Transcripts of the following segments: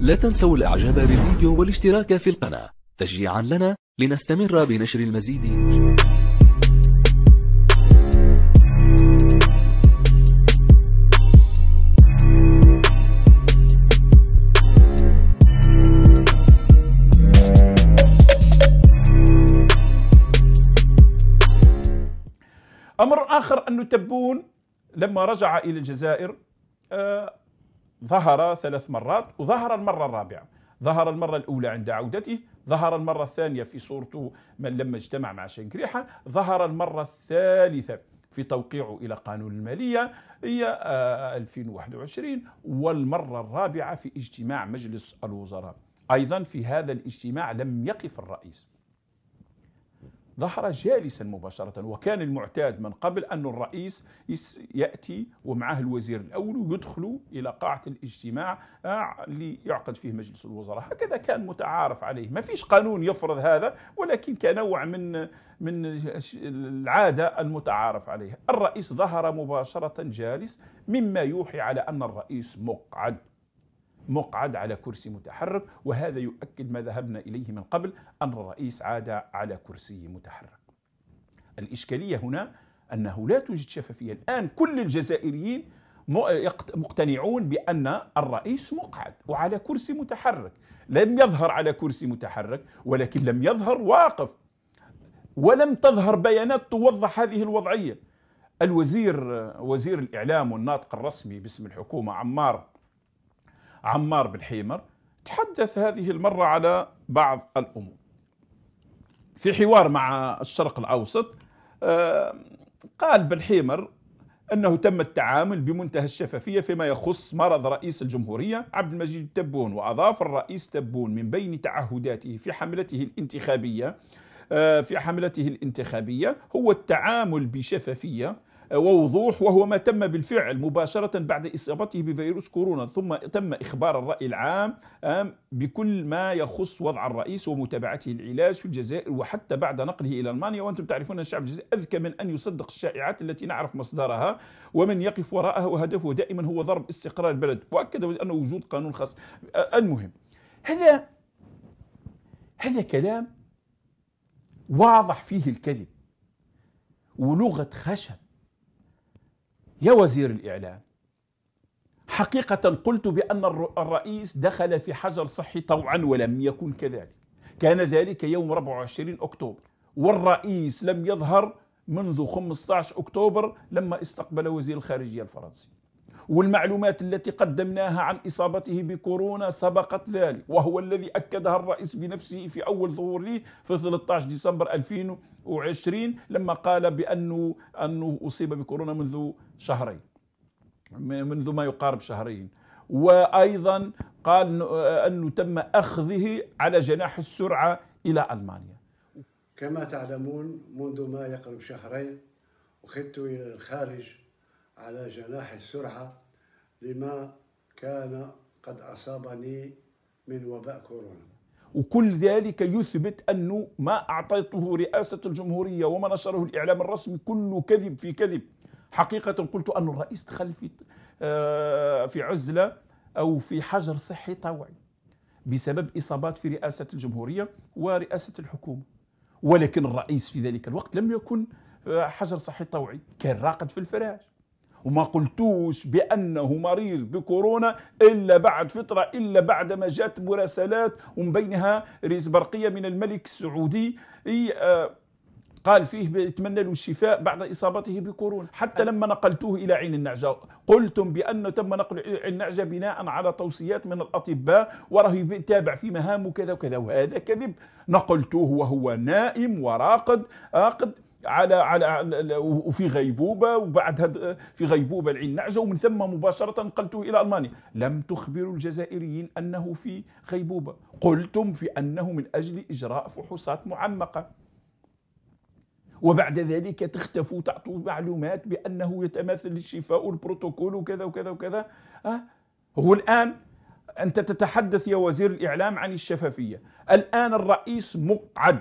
لا تنسوا الإعجاب بالفيديو والاشتراك في القناة تشجيعا لنا لنستمر بنشر المزيد أمر آخر أنه تبون لما رجع إلى الجزائر آه، ظهر ثلاث مرات وظهر المرة الرابعة ظهر المرة الأولى عند عودته ظهر المرة الثانية في صورته من لما اجتمع مع شنكريحة ظهر المرة الثالثة في توقيعه إلى قانون المالية هي 2021 آه، والمرة الرابعة في اجتماع مجلس الوزراء أيضا في هذا الاجتماع لم يقف الرئيس ظهر جالسا مباشرة وكان المعتاد من قبل أن الرئيس يأتي ومعه الوزير الأول ويدخلوا إلى قاعة الاجتماع آه، ليعقد فيه مجلس الوزراء هكذا كان متعارف عليه ما فيش قانون يفرض هذا ولكن كنوع من من العادة المتعارف عليها الرئيس ظهر مباشرة جالس مما يوحي على أن الرئيس مقعد مقعد على كرسي متحرك وهذا يؤكد ما ذهبنا إليه من قبل أن الرئيس عاد على كرسي متحرك الإشكالية هنا أنه لا توجد شفافية الآن كل الجزائريين مقتنعون بأن الرئيس مقعد وعلى كرسي متحرك لم يظهر على كرسي متحرك ولكن لم يظهر واقف ولم تظهر بيانات توضح هذه الوضعية الوزير وزير الإعلام والناطق الرسمي باسم الحكومة عمار عمار بن حيمر تحدث هذه المرة على بعض الأمور في حوار مع الشرق الأوسط آه، قال بن حيمر أنه تم التعامل بمنتهى الشفافية فيما يخص مرض رئيس الجمهورية عبد المجيد تبون وأضاف الرئيس تبون من بين تعهداته في حملته الانتخابية آه، في حملته الانتخابية هو التعامل بشفافية ووضوح وهو ما تم بالفعل مباشرة بعد إصابته بفيروس كورونا ثم تم إخبار الرأي العام بكل ما يخص وضع الرئيس ومتابعته العلاج في الجزائر وحتى بعد نقله إلى ألمانيا وأنتم تعرفون الشعب الجزائري أذكى من أن يصدق الشائعات التي نعرف مصدرها ومن يقف وراءها وهدفه دائما هو ضرب استقرار البلد وأكد أن وجود قانون خاص آه، المهم هذا هذا كلام واضح فيه الكذب ولغة خشب يا وزير الإعلام حقيقة قلت بأن الرئيس دخل في حجر صحي طوعا ولم يكن كذلك كان ذلك يوم 24 أكتوبر والرئيس لم يظهر منذ 15 أكتوبر لما استقبل وزير الخارجية الفرنسي والمعلومات التي قدمناها عن إصابته بكورونا سبقت ذلك وهو الذي أكدها الرئيس بنفسه في أول ظهور لي في 13 ديسمبر 2020 لما قال بأنه أنه أصيب بكورونا منذ شهرين منذ ما يقارب شهرين وأيضا قال أنه تم أخذه على جناح السرعة إلى ألمانيا كما تعلمون منذ ما يقرب شهرين أخذت إلى الخارج على جناح السرعة لما كان قد أصابني من وباء كورونا وكل ذلك يثبت أنه ما أعطيته رئاسة الجمهورية وما نشره الإعلام الرسمي كله كذب في كذب حقيقة قلت أن الرئيس دخل في آه، في عزلة أو في حجر صحي طوعي بسبب إصابات في رئاسة الجمهورية ورئاسة الحكومة ولكن الرئيس في ذلك الوقت لم يكن آه، حجر صحي طوعي كان راقد في الفراش وما قلتوش بأنه مريض بكورونا إلا بعد فترة إلا بعد ما جات مراسلات ومن بينها برقية من الملك السعودي آه، قال فيه يتمنى له الشفاء بعد اصابته بكورونا، حتى أه. لما نقلتوه الى عين النعجه، قلتم بانه تم نقل عين النعجه بناء على توصيات من الاطباء وراه يتابع في مهامه وكذا وكذا وهذا كذب، نقلتوه وهو نائم وراقد راقد على على وفي غيبوبه وبعد في غيبوبه العين نعجه ومن ثم مباشره نقلته الى المانيا لم تخبروا الجزائريين انه في غيبوبه قلتم في انه من اجل اجراء فحوصات معمقه وبعد ذلك تختفوا تعطوا معلومات بانه يتماثل الشفاء والبروتوكول وكذا وكذا وكذا أه؟ هو الان انت تتحدث يا وزير الاعلام عن الشفافيه الان الرئيس مقعد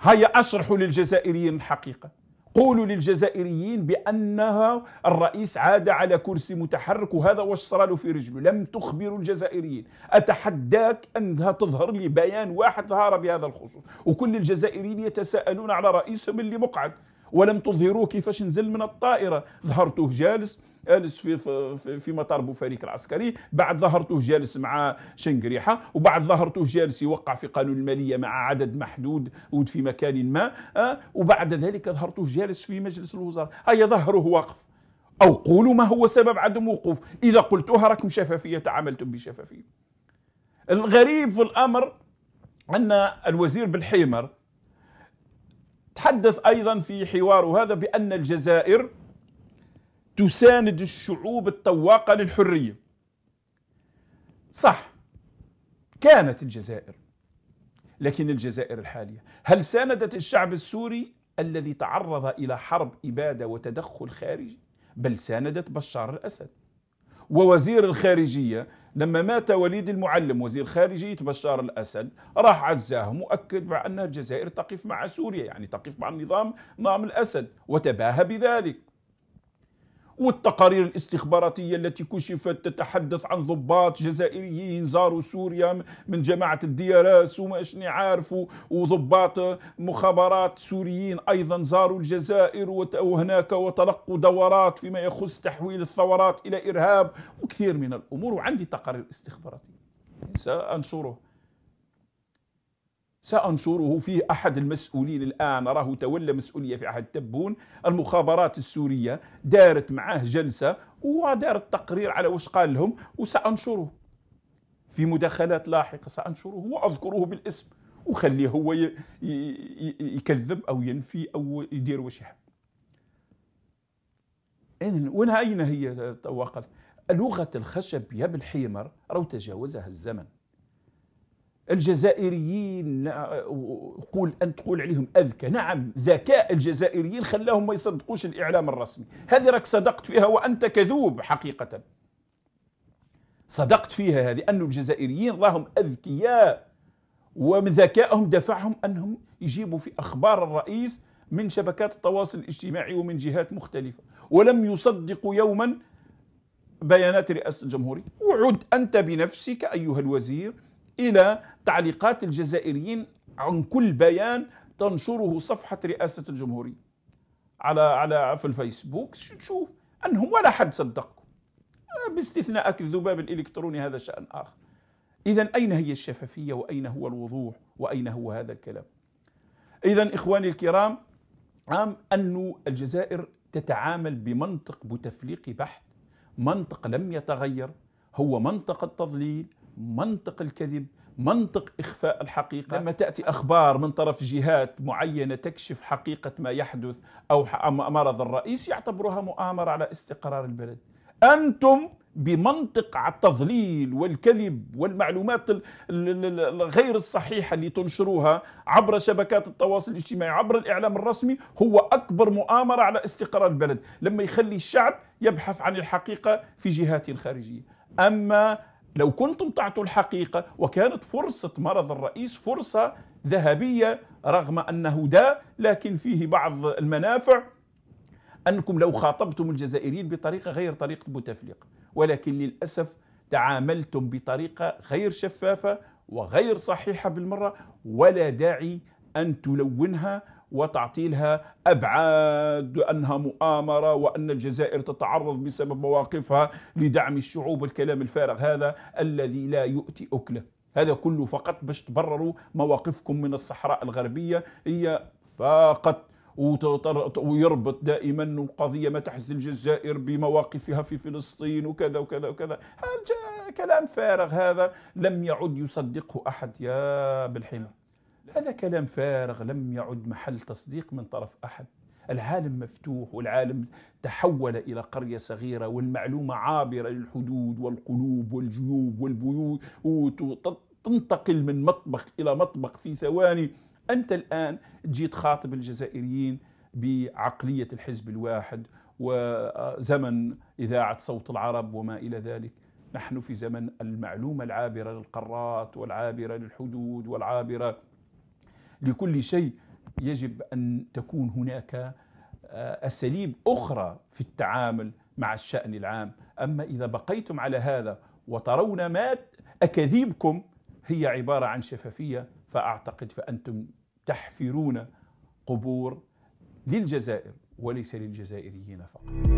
هيا أشرحوا للجزائريين الحقيقة قولوا للجزائريين بأنها الرئيس عاد على كرسي متحرك وهذا واش في رجله لم تخبروا الجزائريين أتحداك أنها تظهر لي بيان واحد ظهر بهذا الخصوص وكل الجزائريين يتساءلون على رئيسهم اللي مقعد ولم تظهروه كيفاش نزل من الطائرة ظهرته جالس جالس في, في, في مطار بوفريك العسكري بعد ظهرته جالس مع شنقريحة وبعد ظهرته جالس يوقع في قانون المالية مع عدد محدود في مكان ما آه، وبعد ذلك ظهرته جالس في مجلس الوزراء هيا ظهره واقف أو قولوا ما هو سبب عدم وقوف إذا قلتوها راكم شفافية تعاملتم بشفافية الغريب في الأمر أن الوزير بالحيمر تحدث أيضا في حواره هذا بأن الجزائر تساند الشعوب الطواقة للحرية صح كانت الجزائر لكن الجزائر الحالية هل ساندت الشعب السوري الذي تعرض إلى حرب إبادة وتدخل خارجي بل ساندت بشار الأسد ووزير الخارجية لما مات وليد المعلم وزير خارجية بشار الأسد راح عزاه مؤكد بأن الجزائر تقف مع سوريا يعني تقف مع النظام نظام الأسد وتباهى بذلك والتقارير الاستخباراتية التي كشفت تتحدث عن ضباط جزائريين زاروا سوريا من جماعة الدي اس وما شني عارفوا وضباط مخابرات سوريين أيضا زاروا الجزائر وهناك وتلقوا دورات فيما يخص تحويل الثورات إلى إرهاب وكثير من الأمور وعندي تقارير استخباراتية سأنشره سأنشره فيه أحد المسؤولين الآن راه تولى مسؤولية في عهد تبون المخابرات السورية دارت معاه جلسة ودارت تقرير على وش قال لهم وسأنشره في مداخلات لاحقة سأنشره وأذكره بالاسم وخليه هو يكذب أو ينفي أو يدير وش يحب وين أين هي توقف لغة الخشب يا بالحيمر رو تجاوزها الزمن الجزائريين آه، قول أن تقول عليهم أذكى نعم ذكاء الجزائريين خلاهم ما يصدقوش الإعلام الرسمي هذه راك صدقت فيها وأنت كذوب حقيقة صدقت فيها هذه أن الجزائريين راهم أذكياء ومن ذكائهم دفعهم أنهم يجيبوا في أخبار الرئيس من شبكات التواصل الاجتماعي ومن جهات مختلفة ولم يصدقوا يوما بيانات رئاسة الجمهورية وعد أنت بنفسك أيها الوزير إلى تعليقات الجزائريين عن كل بيان تنشره صفحة رئاسة الجمهورية على على في الفيسبوك تشوف أنهم ولا حد صدقكم آه، باستثناء الذباب الإلكتروني هذا شأن آخر إذا أين هي الشفافية وأين هو الوضوح وأين هو هذا الكلام إذا إخواني الكرام عام أن الجزائر تتعامل بمنطق بوتفليقي بحت منطق لم يتغير هو منطق التضليل منطق الكذب منطق إخفاء الحقيقة لما نعم. تأتي أخبار من طرف جهات معينة تكشف حقيقة ما يحدث أو مرض الرئيس يعتبرها مؤامرة على استقرار البلد أنتم بمنطق على التضليل والكذب والمعلومات الغير الصحيحة اللي تنشروها عبر شبكات التواصل الاجتماعي عبر الإعلام الرسمي هو أكبر مؤامرة على استقرار البلد لما يخلي الشعب يبحث عن الحقيقة في جهات خارجية أما لو كنتم تعطوا الحقيقة وكانت فرصة مرض الرئيس فرصة ذهبية رغم أنه داء لكن فيه بعض المنافع أنكم لو خاطبتم الجزائريين بطريقة غير طريقة بوتفليقة ولكن للأسف تعاملتم بطريقة غير شفافة وغير صحيحة بالمرة ولا داعي أن تلونها وتعطيلها أبعاد أنها مؤامرة وأن الجزائر تتعرض بسبب مواقفها لدعم الشعوب الكلام الفارغ هذا الذي لا يؤتي أكله هذا كله فقط باش تبرروا مواقفكم من الصحراء الغربية هي فقط ويربط دائما القضية ما تحدث الجزائر بمواقفها في فلسطين وكذا وكذا وكذا كلام فارغ هذا لم يعد يصدقه أحد يا بالحمى هذا كلام فارغ لم يعد محل تصديق من طرف احد العالم مفتوح والعالم تحول الى قريه صغيره والمعلومه عابره للحدود والقلوب والجيوب والبيوت تنتقل من مطبخ الى مطبخ في ثواني انت الان تجي تخاطب الجزائريين بعقليه الحزب الواحد وزمن اذاعه صوت العرب وما الى ذلك نحن في زمن المعلومه العابره للقارات والعابره للحدود والعابره لكل شيء يجب أن تكون هناك آه، أساليب أخرى في التعامل مع الشأن العام أما إذا بقيتم على هذا وترون ما أكاذيبكم هي عبارة عن شفافية فأعتقد فأنتم تحفرون قبور للجزائر وليس للجزائريين فقط